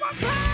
my power.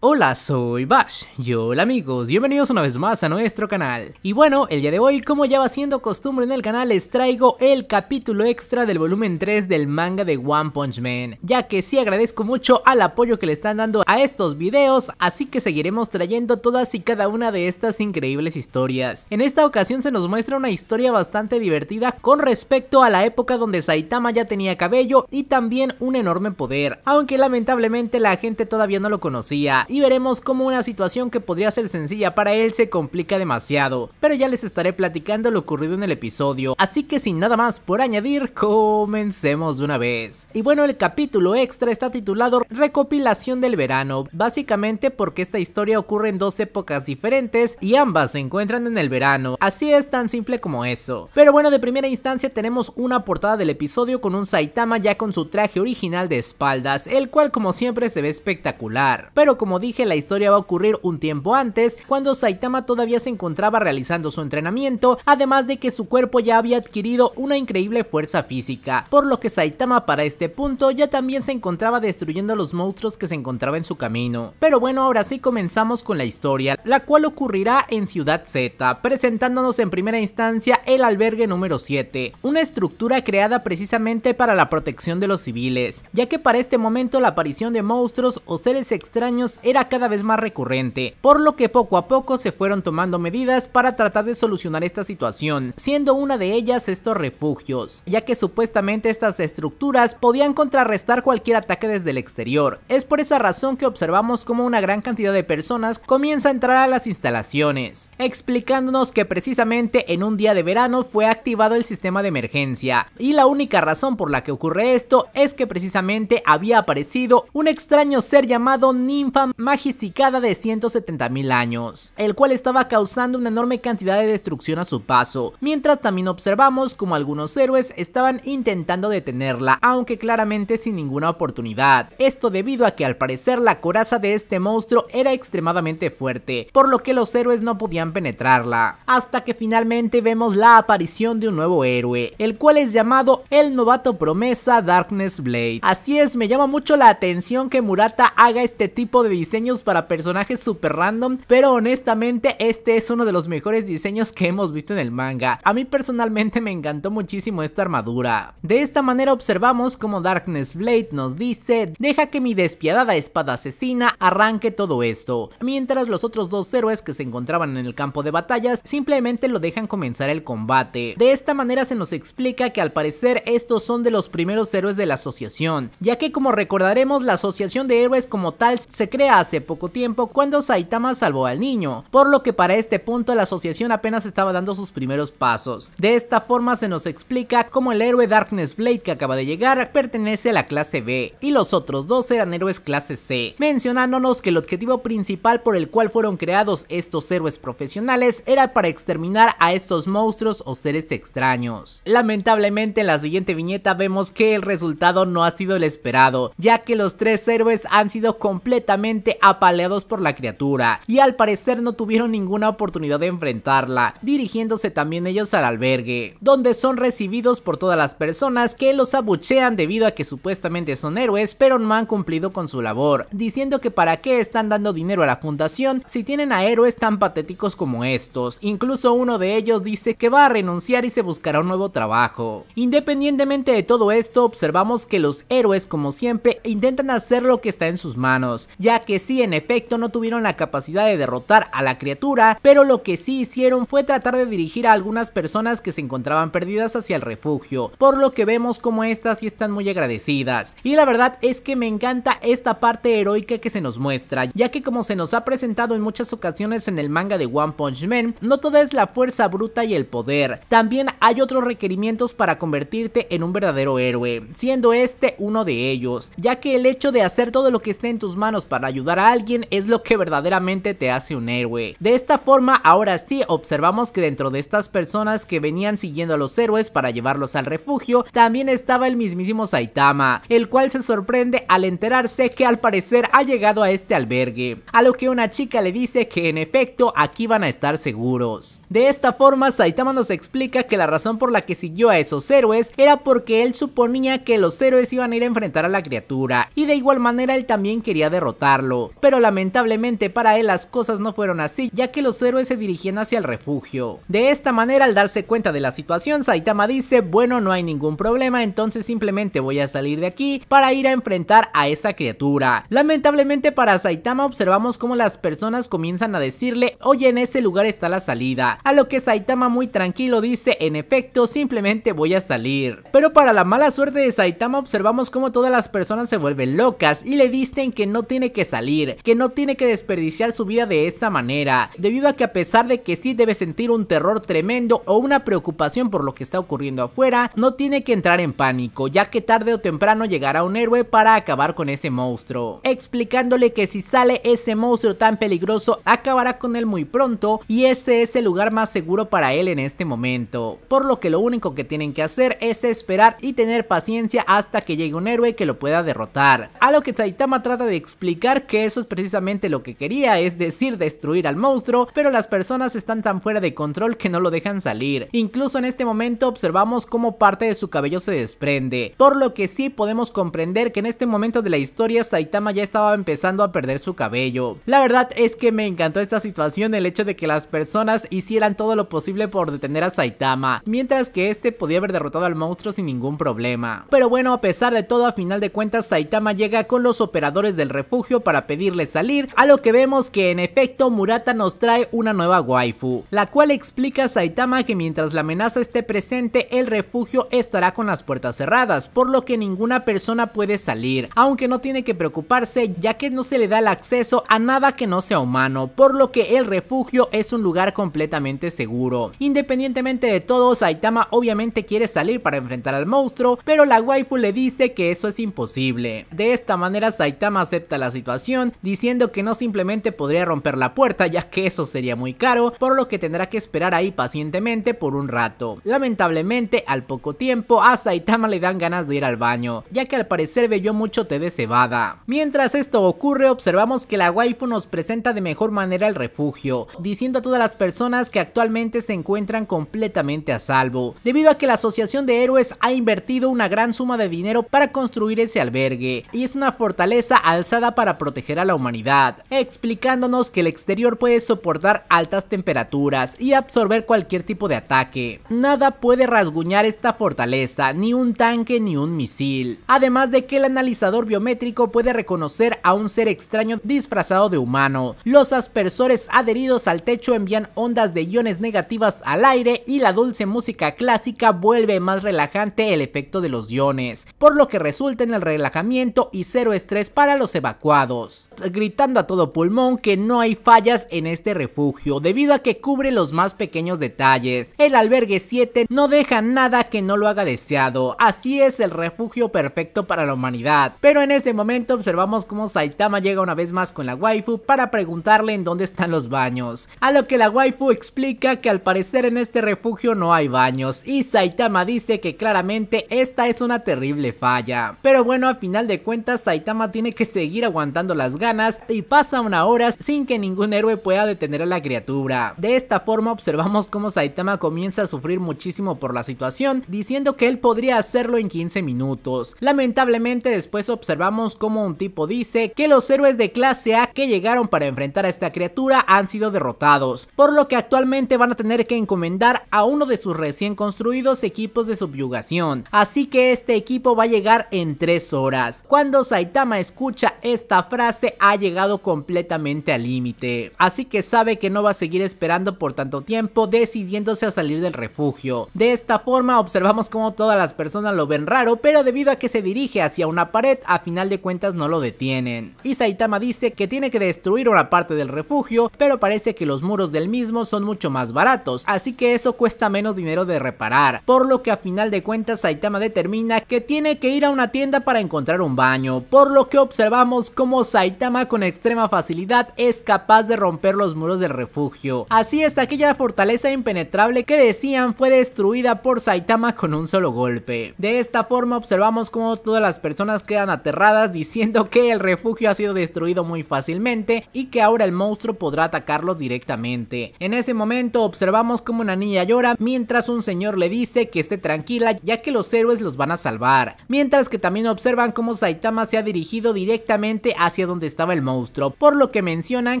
Hola, soy Bash. Y hola amigos, bienvenidos una vez más a nuestro canal. Y bueno, el día de hoy, como ya va siendo costumbre en el canal, les traigo el capítulo extra del volumen 3 del manga de One Punch Man, ya que sí agradezco mucho al apoyo que le están dando a estos videos, así que seguiremos trayendo todas y cada una de estas increíbles historias. En esta ocasión se nos muestra una historia bastante divertida con respecto a la época donde Saitama ya tenía cabello y también un enorme poder, aunque lamentablemente la gente todavía no lo conocía y veremos cómo una situación que podría ser sencilla para él se complica demasiado, pero ya les estaré platicando lo ocurrido en el episodio, así que sin nada más por añadir, comencemos de una vez. Y bueno, el capítulo extra está titulado Recopilación del verano, básicamente porque esta historia ocurre en dos épocas diferentes y ambas se encuentran en el verano, así es tan simple como eso. Pero bueno, de primera instancia tenemos una portada del episodio con un Saitama ya con su traje original de espaldas, el cual como siempre se ve espectacular, pero como dije la historia va a ocurrir un tiempo antes, cuando Saitama todavía se encontraba realizando su entrenamiento, además de que su cuerpo ya había adquirido una increíble fuerza física, por lo que Saitama para este punto ya también se encontraba destruyendo los monstruos que se encontraba en su camino. Pero bueno, ahora sí comenzamos con la historia, la cual ocurrirá en Ciudad Z, presentándonos en primera instancia el albergue número 7, una estructura creada precisamente para la protección de los civiles, ya que para este momento la aparición de monstruos o seres extraños era cada vez más recurrente, por lo que poco a poco se fueron tomando medidas para tratar de solucionar esta situación, siendo una de ellas estos refugios, ya que supuestamente estas estructuras podían contrarrestar cualquier ataque desde el exterior. Es por esa razón que observamos cómo una gran cantidad de personas comienza a entrar a las instalaciones, explicándonos que precisamente en un día de verano fue activado el sistema de emergencia, y la única razón por la que ocurre esto es que precisamente había aparecido un extraño ser llamado Ninfa magicicada de 170.000 años, el cual estaba causando una enorme cantidad de destrucción a su paso, mientras también observamos como algunos héroes estaban intentando detenerla, aunque claramente sin ninguna oportunidad. Esto debido a que al parecer la coraza de este monstruo era extremadamente fuerte, por lo que los héroes no podían penetrarla, hasta que finalmente vemos la aparición de un nuevo héroe, el cual es llamado el novato promesa Darkness Blade. Así es, me llama mucho la atención que Murata haga este tipo de diseños para personajes super random, pero honestamente este es uno de los mejores diseños que hemos visto en el manga. A mí personalmente me encantó muchísimo esta armadura. De esta manera observamos como Darkness Blade nos dice, deja que mi despiadada espada asesina arranque todo esto, mientras los otros dos héroes que se encontraban en el campo de batallas simplemente lo dejan comenzar el combate. De esta manera se nos explica que al parecer estos son de los primeros héroes de la asociación, ya que como recordaremos la asociación de héroes como tal se crea hace poco tiempo cuando Saitama salvó al niño, por lo que para este punto la asociación apenas estaba dando sus primeros pasos. De esta forma se nos explica cómo el héroe Darkness Blade que acaba de llegar pertenece a la clase B y los otros dos eran héroes clase C, mencionándonos que el objetivo principal por el cual fueron creados estos héroes profesionales era para exterminar a estos monstruos o seres extraños. Lamentablemente en la siguiente viñeta vemos que el resultado no ha sido el esperado, ya que los tres héroes han sido completamente apaleados por la criatura y al parecer no tuvieron ninguna oportunidad de enfrentarla, dirigiéndose también ellos al albergue, donde son recibidos por todas las personas que los abuchean debido a que supuestamente son héroes pero no han cumplido con su labor, diciendo que para qué están dando dinero a la fundación si tienen a héroes tan patéticos como estos, incluso uno de ellos dice que va a renunciar y se buscará un nuevo trabajo. Independientemente de todo esto, observamos que los héroes como siempre intentan hacer lo que está en sus manos, ya que sí en efecto no tuvieron la capacidad de derrotar a la criatura, pero lo que sí hicieron fue tratar de dirigir a algunas personas que se encontraban perdidas hacia el refugio, por lo que vemos como estas sí están muy agradecidas. Y la verdad es que me encanta esta parte heroica que se nos muestra, ya que como se nos ha presentado en muchas ocasiones en el manga de One Punch Man, no toda es la fuerza bruta y el poder, también hay otros requerimientos para convertirte en un verdadero héroe, siendo este uno de ellos, ya que el hecho de hacer todo lo que esté en tus manos para ayudar ayudar a alguien es lo que verdaderamente te hace un héroe. De esta forma, ahora sí, observamos que dentro de estas personas que venían siguiendo a los héroes para llevarlos al refugio, también estaba el mismísimo Saitama, el cual se sorprende al enterarse que al parecer ha llegado a este albergue, a lo que una chica le dice que en efecto aquí van a estar seguros. De esta forma, Saitama nos explica que la razón por la que siguió a esos héroes era porque él suponía que los héroes iban a ir a enfrentar a la criatura, y de igual manera él también quería derrotarla, pero lamentablemente para él las cosas no fueron así, ya que los héroes se dirigían hacia el refugio. De esta manera, al darse cuenta de la situación, Saitama dice, bueno, no hay ningún problema, entonces simplemente voy a salir de aquí para ir a enfrentar a esa criatura. Lamentablemente para Saitama observamos cómo las personas comienzan a decirle, oye, en ese lugar está la salida, a lo que Saitama muy tranquilo dice, en efecto, simplemente voy a salir. Pero para la mala suerte de Saitama observamos cómo todas las personas se vuelven locas y le dicen que no tiene que salir que no tiene que desperdiciar su vida de esa manera, debido a que a pesar de que sí debe sentir un terror tremendo o una preocupación por lo que está ocurriendo afuera, no tiene que entrar en pánico, ya que tarde o temprano llegará un héroe para acabar con ese monstruo, explicándole que si sale ese monstruo tan peligroso acabará con él muy pronto y ese es el lugar más seguro para él en este momento, por lo que lo único que tienen que hacer es esperar y tener paciencia hasta que llegue un héroe que lo pueda derrotar, a lo que Saitama trata de explicar que eso es precisamente lo que quería, es decir, destruir al monstruo, pero las personas están tan fuera de control que no lo dejan salir. Incluso en este momento observamos cómo parte de su cabello se desprende, por lo que sí podemos comprender que en este momento de la historia Saitama ya estaba empezando a perder su cabello. La verdad es que me encantó esta situación, el hecho de que las personas hicieran todo lo posible por detener a Saitama, mientras que este podía haber derrotado al monstruo sin ningún problema. Pero bueno, a pesar de todo, a final de cuentas Saitama llega con los operadores del refugio para pedirle salir, a lo que vemos que en efecto Murata nos trae una nueva waifu, la cual explica a Saitama que mientras la amenaza esté presente, el refugio estará con las puertas cerradas, por lo que ninguna persona puede salir, aunque no tiene que preocuparse ya que no se le da el acceso a nada que no sea humano, por lo que el refugio es un lugar completamente seguro. Independientemente de todo, Saitama obviamente quiere salir para enfrentar al monstruo, pero la waifu le dice que eso es imposible. De esta manera Saitama acepta la situación diciendo que no simplemente podría romper la puerta ya que eso sería muy caro, por lo que tendrá que esperar ahí pacientemente por un rato. Lamentablemente, al poco tiempo, a Saitama le dan ganas de ir al baño, ya que al parecer bebió mucho té de cebada. Mientras esto ocurre, observamos que la waifu nos presenta de mejor manera el refugio, diciendo a todas las personas que actualmente se encuentran completamente a salvo, debido a que la Asociación de Héroes ha invertido una gran suma de dinero para construir ese albergue, y es una fortaleza alzada para proteger a la humanidad, explicándonos que el exterior puede soportar altas temperaturas y absorber cualquier tipo de ataque. Nada puede rasguñar esta fortaleza, ni un tanque ni un misil. Además de que el analizador biométrico puede reconocer a un ser extraño disfrazado de humano. Los aspersores adheridos al techo envían ondas de iones negativas al aire y la dulce música clásica vuelve más relajante el efecto de los iones, por lo que resulta en el relajamiento y cero estrés para los evacuados gritando a todo pulmón que no hay fallas en este refugio debido a que cubre los más pequeños detalles. El albergue 7 no deja nada que no lo haga deseado, así es el refugio perfecto para la humanidad. Pero en ese momento observamos cómo Saitama llega una vez más con la waifu para preguntarle en dónde están los baños, a lo que la waifu explica que al parecer en este refugio no hay baños y Saitama dice que claramente esta es una terrible falla. Pero bueno, a final de cuentas Saitama tiene que seguir aguantando las ganas y pasa una hora sin que ningún héroe pueda detener a la criatura. De esta forma observamos cómo Saitama comienza a sufrir muchísimo por la situación, diciendo que él podría hacerlo en 15 minutos. Lamentablemente después observamos cómo un tipo dice que los héroes de clase A que llegaron para enfrentar a esta criatura han sido derrotados, por lo que actualmente van a tener que encomendar a uno de sus recién construidos equipos de subyugación, así que este equipo va a llegar en 3 horas. Cuando Saitama escucha esta frase frase ha llegado completamente al límite, así que sabe que no va a seguir esperando por tanto tiempo decidiéndose a salir del refugio. De esta forma observamos cómo todas las personas lo ven raro, pero debido a que se dirige hacia una pared, a final de cuentas no lo detienen. Y Saitama dice que tiene que destruir una parte del refugio, pero parece que los muros del mismo son mucho más baratos, así que eso cuesta menos dinero de reparar, por lo que a final de cuentas Saitama determina que tiene que ir a una tienda para encontrar un baño, por lo que observamos cómo Saitama con extrema facilidad es capaz de romper los muros del refugio. Así es aquella fortaleza impenetrable que decían fue destruida por Saitama con un solo golpe. De esta forma observamos como todas las personas quedan aterradas diciendo que el refugio ha sido destruido muy fácilmente y que ahora el monstruo podrá atacarlos directamente. En ese momento observamos como una niña llora mientras un señor le dice que esté tranquila ya que los héroes los van a salvar. Mientras que también observan como Saitama se ha dirigido directamente hacia donde estaba el monstruo, por lo que mencionan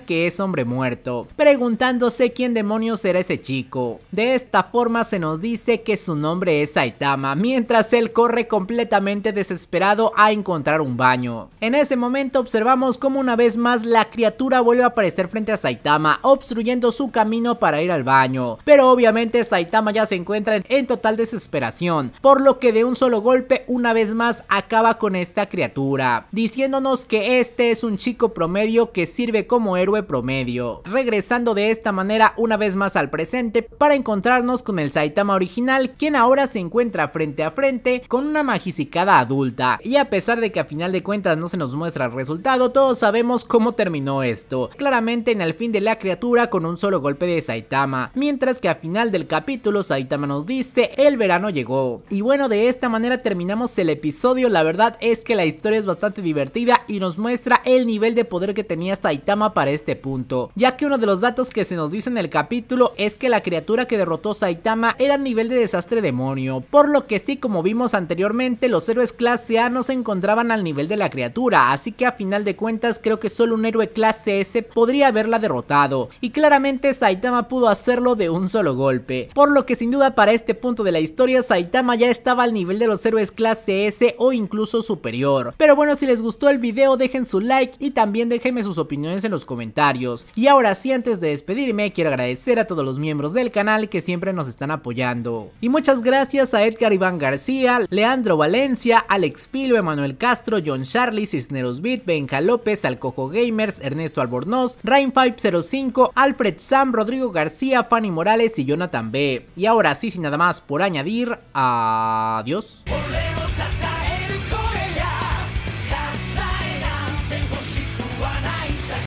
que es hombre muerto, preguntándose quién demonios era ese chico. De esta forma se nos dice que su nombre es Saitama, mientras él corre completamente desesperado a encontrar un baño. En ese momento observamos como una vez más la criatura vuelve a aparecer frente a Saitama, obstruyendo su camino para ir al baño, pero obviamente Saitama ya se encuentra en total desesperación, por lo que de un solo golpe una vez más acaba con esta criatura, diciéndonos que este es un chico promedio que sirve como héroe promedio, regresando de esta manera una vez más al presente para encontrarnos con el Saitama original, quien ahora se encuentra frente a frente con una magicicada adulta. Y a pesar de que a final de cuentas no se nos muestra el resultado, todos sabemos cómo terminó esto. Claramente en el fin de la criatura con un solo golpe de Saitama, mientras que a final del capítulo Saitama nos dice el verano llegó. Y bueno, de esta manera terminamos el episodio, la verdad es que la historia es bastante divertida y nos muestra el nivel de poder que tenía Saitama para este punto, ya que uno de los datos que se nos dice en el capítulo es que la criatura que derrotó Saitama era nivel de desastre demonio, por lo que sí como vimos anteriormente los héroes clase A no se encontraban al nivel de la criatura, así que a final de cuentas creo que solo un héroe clase S podría haberla derrotado, y claramente Saitama pudo hacerlo de un solo golpe, por lo que sin duda para este punto de la historia Saitama ya estaba al nivel de los héroes clase S o incluso superior. Pero bueno si les gustó el video dejen su like y también déjenme sus opiniones en los comentarios. Y ahora sí, antes de despedirme, quiero agradecer a todos los miembros del canal que siempre nos están apoyando. Y muchas gracias a Edgar Iván García, Leandro Valencia, Alex Pilo, Emanuel Castro, John Charlie, Cisneros Beat, Benja López, Alcojo Gamers, Ernesto Albornoz, Rain505, Alfred Sam, Rodrigo García, Fanny Morales y Jonathan B. Y ahora sí, sin nada más por añadir, adiós.